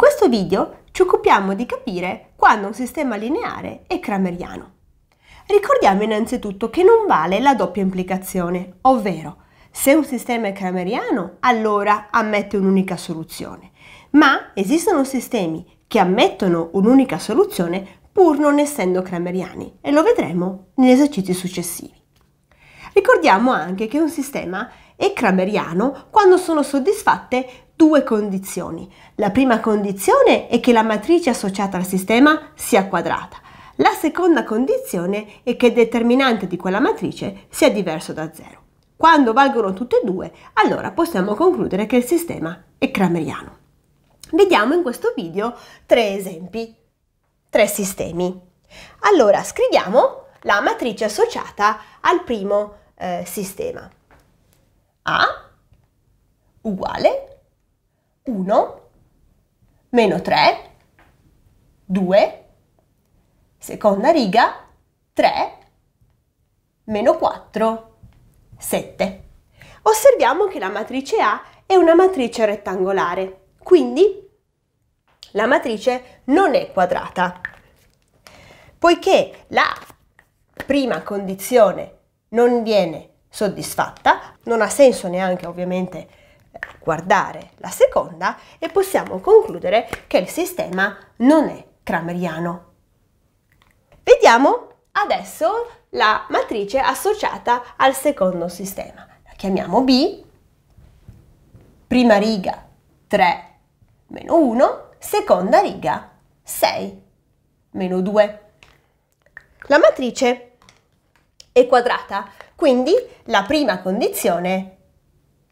questo video ci occupiamo di capire quando un sistema lineare è crameriano. Ricordiamo innanzitutto che non vale la doppia implicazione, ovvero se un sistema è crameriano allora ammette un'unica soluzione, ma esistono sistemi che ammettono un'unica soluzione pur non essendo crameriani e lo vedremo negli esercizi successivi. Ricordiamo anche che un sistema è crameriano quando sono soddisfatte due condizioni. La prima condizione è che la matrice associata al sistema sia quadrata. La seconda condizione è che il determinante di quella matrice sia diverso da zero. Quando valgono tutte e due, allora possiamo concludere che il sistema è crameriano. Vediamo in questo video tre esempi, tre sistemi. Allora, scriviamo la matrice associata al primo eh, sistema. A uguale 1, meno 3, 2, seconda riga, 3, meno 4, 7. Osserviamo che la matrice A è una matrice rettangolare, quindi la matrice non è quadrata. Poiché la prima condizione non viene soddisfatta, non ha senso neanche ovviamente guardare la seconda e possiamo concludere che il sistema non è crameriano. Vediamo adesso la matrice associata al secondo sistema. La chiamiamo B, prima riga 3 meno 1, seconda riga 6 meno 2. La matrice è quadrata, quindi la prima condizione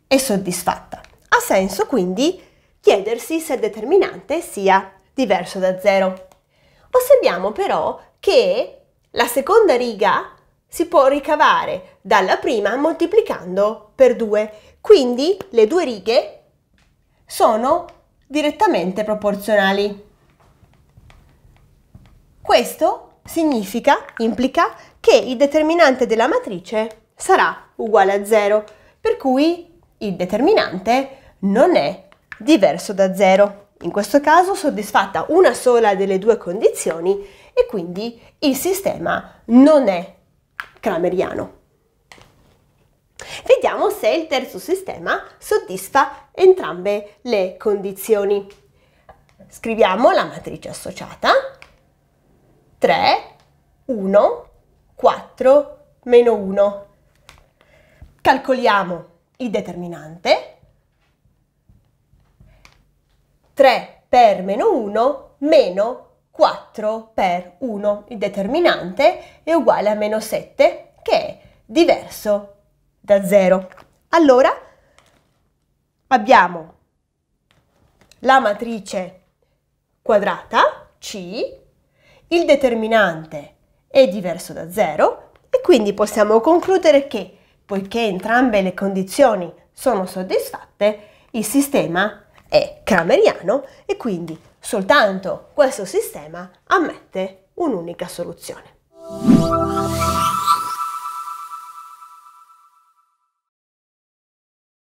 e soddisfatta. Ha senso quindi chiedersi se il determinante sia diverso da zero. Osserviamo però che la seconda riga si può ricavare dalla prima moltiplicando per 2, quindi le due righe sono direttamente proporzionali. Questo significa, implica, che il determinante della matrice sarà uguale a 0, per cui il determinante non è diverso da 0. In questo caso soddisfatta una sola delle due condizioni e quindi il sistema non è krameriano. Vediamo se il terzo sistema soddisfa entrambe le condizioni. Scriviamo la matrice associata 3, 1, 4, meno 1. Calcoliamo il determinante, 3 per meno 1 meno 4 per 1. Il determinante è uguale a meno 7 che è diverso da 0. Allora abbiamo la matrice quadrata C, il determinante è diverso da 0 e quindi possiamo concludere che Poiché entrambe le condizioni sono soddisfatte, il sistema è crameriano e quindi soltanto questo sistema ammette un'unica soluzione.